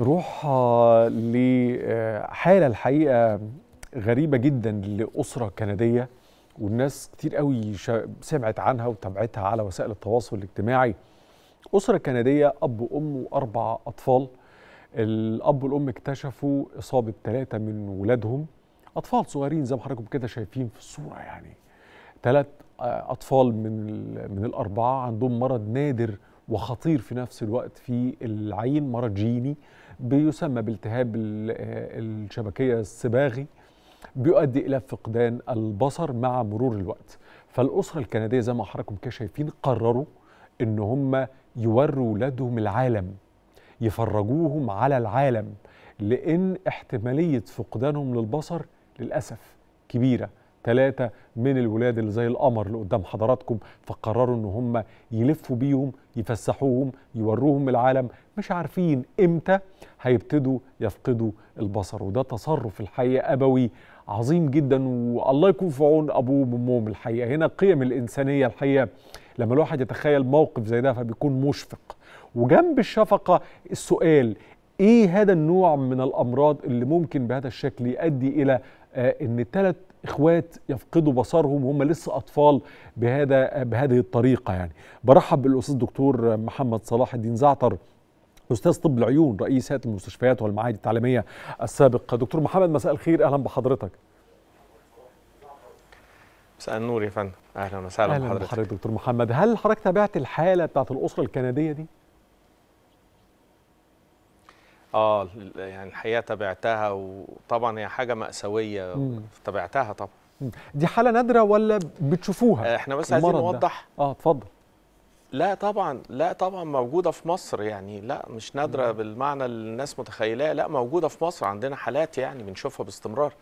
نروح آه، لحالة آه، الحقيقة غريبة جدا لأسرة كندية والناس كتير قوي سمعت عنها وتابعتها على وسائل التواصل الاجتماعي أسرة كندية أب وأم وأربع أطفال الأب والأم اكتشفوا إصابة ثلاثة من ولادهم أطفال صغيرين زي ما حضراتكم كده شايفين في الصورة يعني ثلاث آه، أطفال من من الأربعة عندهم مرض نادر وخطير في نفس الوقت في العين مرض جيني بيسمى بالتهاب آه، الشبكية الصباغي بيؤدي إلى فقدان البصر مع مرور الوقت فالأسرة الكندية زي ما حضراتكم كده شايفين قرروا إن هم يوروا ولادهم العالم يفرجوهم على العالم لأن احتمالية فقدانهم للبصر للأسف كبيرة ثلاثة من الولاد اللي زي القمر اللي قدام حضراتكم فقرروا ان هم يلفوا بيهم يفسحوهم يوروهم العالم مش عارفين امتى هيبتدوا يفقدوا البصر وده تصرف الحقيقة أبوي عظيم جدا والله يكون في عون أبوه وأمهم الحقيقة هنا قيم الإنسانية الحقيقة لما الواحد يتخيل موقف زي ده فبيكون مشفق وجنب الشفقة السؤال ايه هذا النوع من الامراض اللي ممكن بهذا الشكل يؤدي الى آه، ان ثلاث اخوات يفقدوا بصرهم وهم لسه اطفال بهذا بهذه الطريقه يعني برحب بالاستاذ الدكتور محمد صلاح الدين زعتر استاذ طب العيون رئيس هيئه المستشفيات والمعاهد التعليميه السابقه دكتور محمد مساء الخير اهلا بحضرتك مساء النور يا فندم اهلا وسهلا بحضرتك اهلا بحضرتك دكتور محمد هل حضرتك تابعت الحاله بتاعت الاسره الكنديه دي اه يعني الحقيقه تابعتها وطبعا هي حاجه ماساويه تابعتها طبعا دي حاله نادره ولا بتشوفوها آه، احنا بس عايزين نوضح ده. اه اتفضل لا طبعا لا طبعا موجوده في مصر يعني لا مش نادره مم. بالمعنى اللي الناس متخيلاه لا موجوده في مصر عندنا حالات يعني بنشوفها باستمرار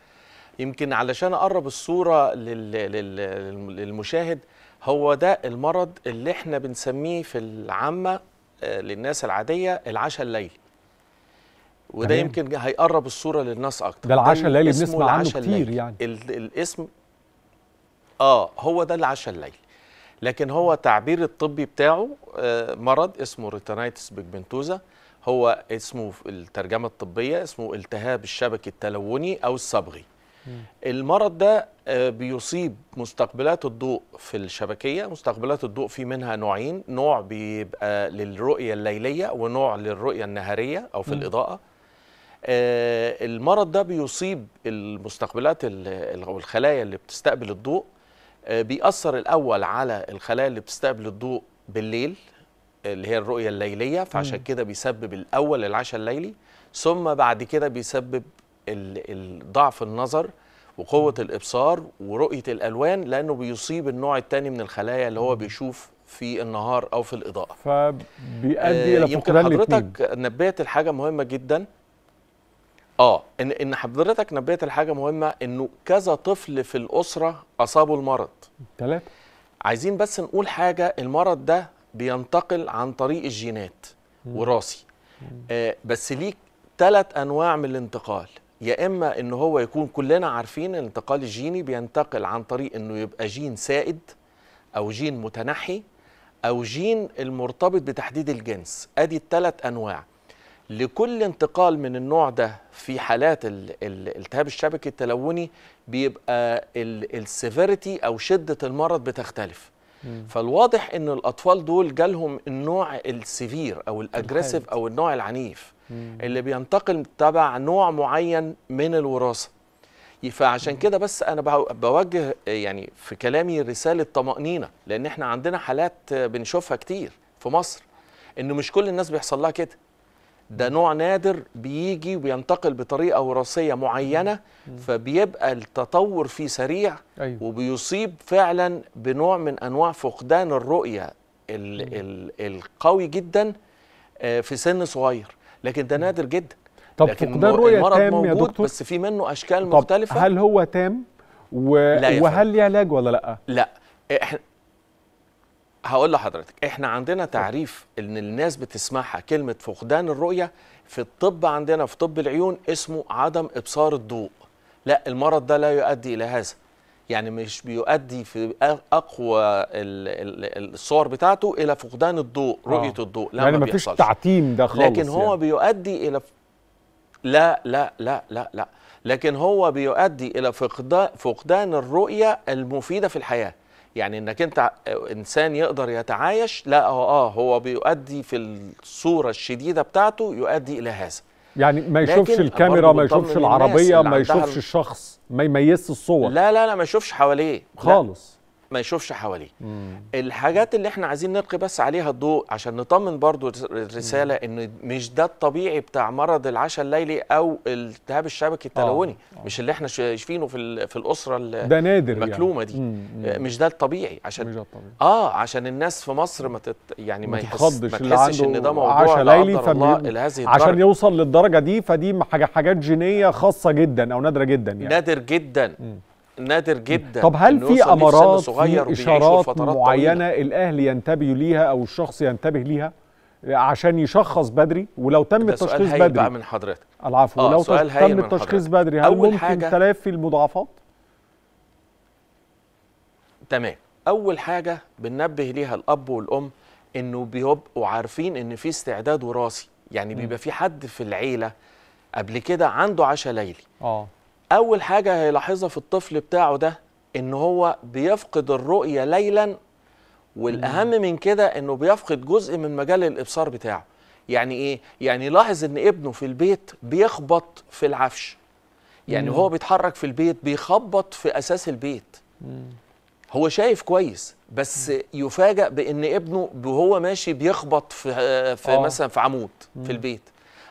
يمكن علشان اقرب الصوره للمشاهد هو ده المرض اللي احنا بنسميه في العامه آه، للناس العاديه العشاء الليلي وده تمام. يمكن هيقرب الصوره للناس اكتر ده العشاء الليلي بنسمع عنه كتير الليل. يعني ال الاسم اه هو ده العشاء الليلي لكن هو تعبير الطبي بتاعه آه مرض اسمه ريتانيتس بيجمنتوزا هو اسمه في الترجمه الطبيه اسمه التهاب الشبكي التلوني او الصبغي المرض ده آه، بيصيب مستقبلات الضوء في الشبكية مستقبلات الضوء في منها نوعين نوع بيبقى للرؤية الليلية ونوع للرؤية النهارية أو في م. الإضاءة آه، المرض ده بيصيب المستقبلات او الخلايا اللي بتستقبل الضوء آه، بيأثر الأول على الخلايا اللي بتستقبل الضوء بالليل اللي هي الرؤية الليلية فعشان كده بيسبب الأول العشاء الليلي ثم بعد كده بيسبب ضعف النظر وقوة الإبصار ورؤية الألوان لأنه بيصيب النوع الثاني من الخلايا اللي هو بيشوف في النهار أو في الإضاءة فبيؤدي آه، إلى فقدان يمكن حضرتك نبهت لحاجة مهمة جدا اه ان ان حضرتك نبهت لحاجه مهمه انه كذا طفل في الاسره اصابوا المرض ثلاثه عايزين بس نقول حاجه المرض ده بينتقل عن طريق الجينات وراثي آه بس ليه ثلاث انواع من الانتقال يا اما ان هو يكون كلنا عارفين الانتقال الجيني بينتقل عن طريق انه يبقى جين سائد او جين متنحي او جين المرتبط بتحديد الجنس ادي الثلاث انواع لكل انتقال من النوع ده في حالات الالتهاب الشبكي التلوني بيبقى السيفيريتي او شده المرض بتختلف مم. فالواضح ان الاطفال دول جالهم النوع السيفير او الاجريسيف او النوع العنيف مم. اللي بينتقل تبع نوع معين من الوراثه فعشان كده بس انا بوجه يعني في كلامي رساله طمانينه لان احنا عندنا حالات بنشوفها كتير في مصر انه مش كل الناس بيحصل لها كده ده نوع نادر بيجي وبينتقل بطريقه وراثيه معينه فبيبقى التطور فيه سريع أيوه. وبيصيب فعلا بنوع من انواع فقدان الرؤيه الـ الـ القوي جدا آه، في سن صغير لكن ده نادر جدا طب فقدان الرؤيه تام موجود يا دكتور بس في منه اشكال مختلفه هل هو تام و... وهل ليه علاج ولا لا لا احنا هقول لحضرتك احنا عندنا تعريف ان الناس بتسمعها كلمه فقدان الرؤيه في الطب عندنا في طب العيون اسمه عدم ابصار الضوء لا المرض ده لا يؤدي الى هذا يعني مش بيؤدي في اقوى الصور بتاعته الى فقدان الضوء آه. رؤيه الضوء لا يعني ما فيش تعتيم ده خالص لكن هو يعني. بيؤدي الى لا لا لا لا لا لكن هو بيؤدي الى فقدان فقدان الرؤيه المفيده في الحياه يعني انك انت انسان يقدر يتعايش لا هو اه هو بيؤدي في الصوره الشديده بتاعته يؤدي الى هذا يعني ما يشوفش الكاميرا ما يشوفش العربيه ما يشوفش الشخص ما يميزش الصور لا لا لا ما يشوفش حواليه خالص ما يشوفش حواليه الحاجات اللي احنا عايزين نلقي بس عليها الضوء عشان نطمن برضو الرساله ان مش ده الطبيعي بتاع مرض العشاء الليلي او التهاب الشبكي التلوني آه. آه. مش اللي احنا شايفينه في في الاسره ده نادر يعني. المكلومه يعني. دي مم. آه، مش ده الطبيعي عشان مش ده الطبيعي. اه عشان الناس في مصر ما تت... يعني ما يحسش ما ان ده موضوع عشاء ليلي فبي... عشان يوصل للدرجه دي فدي حاجات جينيه خاصه جدا او نادره جدا يعني نادر جدا مم. نادر جدا طب هل في امارات في اشارات معينه طويلة. الاهل ينتبه ليها او الشخص ينتبه ليها عشان يشخص بدري ولو تم التشخيص بدري بقى من حضرتك العفو آه لو سؤال تم التشخيص بدري هل أول ممكن حاجة تلافي المضاعفات تمام اول حاجه بننبه ليها الاب والام انه بيبقوا عارفين ان في استعداد وراثي يعني بيبقى في حد في العيله قبل كده عنده عشاء ليلي اه اول حاجه هيلاحظها في الطفل بتاعه ده ان هو بيفقد الرؤيه ليلا والاهم من كده انه بيفقد جزء من مجال الابصار بتاعه يعني ايه يعني لاحظ ان ابنه في البيت بيخبط في العفش يعني مم. هو بيتحرك في البيت بيخبط في اساس البيت مم. هو شايف كويس بس مم. يفاجأ بان ابنه وهو ماشي بيخبط في في آه. مثلا في عمود مم. في البيت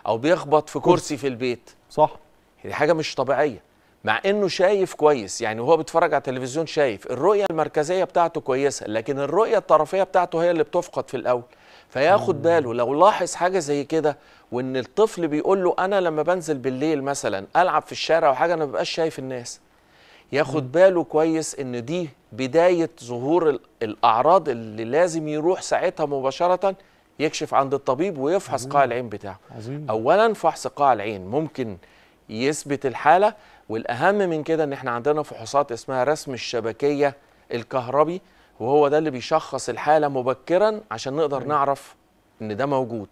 او بيخبط في كرسي في البيت صح دي حاجه مش طبيعيه مع انه شايف كويس يعني وهو بيتفرج على التلفزيون شايف الرؤيه المركزيه بتاعته كويسه لكن الرؤيه الطرفيه بتاعته هي اللي بتفقد في الاول فياخد باله لو لاحظ حاجه زي كده وان الطفل بيقول له انا لما بنزل بالليل مثلا العب في الشارع وحاجه انا ما ببقاش شايف الناس ياخد باله كويس ان دي بدايه ظهور الاعراض اللي لازم يروح ساعتها مباشره يكشف عند الطبيب ويفحص قاع العين بتاعه عظيم. اولا فحص قاع العين ممكن يثبت الحاله والاهم من كده ان احنا عندنا فحوصات اسمها رسم الشبكيه الكهربي وهو ده اللي بيشخص الحاله مبكرا عشان نقدر أيوه. نعرف ان ده موجود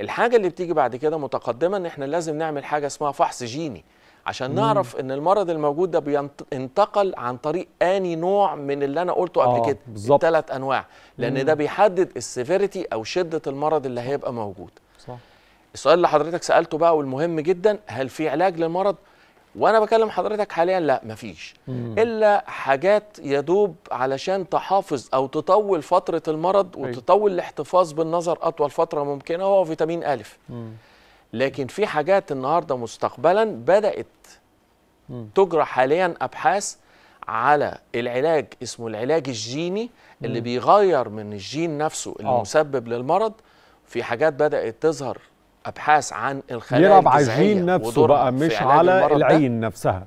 الحاجه اللي بتيجي بعد كده متقدمه ان احنا لازم نعمل حاجه اسمها فحص جيني عشان نعرف ان المرض الموجود ده بينتقل عن طريق اني نوع من اللي انا قلته قبل آه كده الثلاث انواع لان مم. ده بيحدد السيفيريتي او شده المرض اللي هيبقى موجود صح. السؤال اللي حضرتك سالته بقى والمهم جدا هل في علاج للمرض وانا بكلم حضرتك حاليا لا مفيش مم. الا حاجات يدوب علشان تحافظ او تطول فتره المرض أيوه. وتطول الاحتفاظ بالنظر اطول فتره ممكنه هو فيتامين ا لكن في حاجات النهارده مستقبلا بدات مم. تجرى حاليا ابحاث على العلاج اسمه العلاج الجيني اللي مم. بيغير من الجين نفسه آه. المسبب للمرض في حاجات بدات تظهر ابحاث عن الخلايا يلعب على الجين نفسه بقى مش على العين ده. نفسها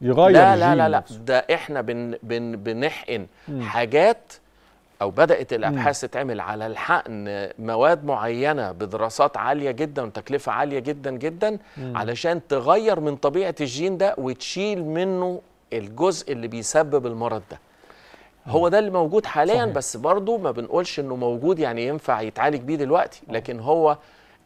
يغير لا لا لا لا نفسه. ده احنا بن بن بنحقن م. حاجات او بدات الابحاث تتعمل على الحقن مواد معينه بدراسات عاليه جدا وتكلفه عاليه جدا جدا م. علشان تغير من طبيعه الجين ده وتشيل منه الجزء اللي بيسبب المرض ده هو ده اللي موجود حاليا صحيح. بس برضه ما بنقولش انه موجود يعني ينفع يتعالج بيه دلوقتي آه. لكن هو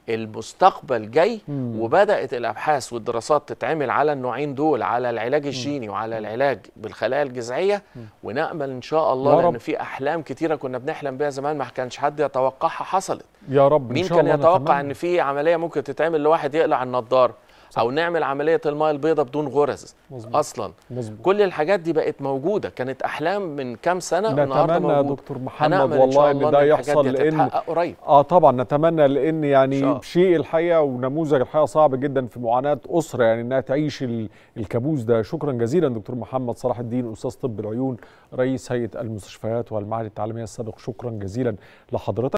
المستقبل جاي وبدات الابحاث والدراسات تتعمل على النوعين دول على العلاج الجيني وعلى العلاج بالخلايا الجذعيه ونامل ان شاء الله لان في احلام كتيره كنا بنحلم بيها زمان ما كانش حد يتوقعها حصلت يا رب مين إن شاء كان الله يتوقع ان في عمليه ممكن تتعمل لواحد يقلع النضاره او نعمل عمليه الماء البيضاء بدون غرز مزبوط. اصلا مزبوط. كل الحاجات دي بقت موجوده كانت احلام من كام سنه النهارده نتمنى يا دكتور محمد والله ان ده يحصل لان قريب اه طبعا نتمنى لان يعني شيء الحقيقه ونموذج الحقيقه صعب جدا في معاناه اسره يعني انها تعيش الكابوس ده شكرا جزيلا دكتور محمد صلاح الدين استاذ طب العيون رئيس هيئه المستشفيات والمعهد التعليميه السابق شكرا جزيلا لحضرتك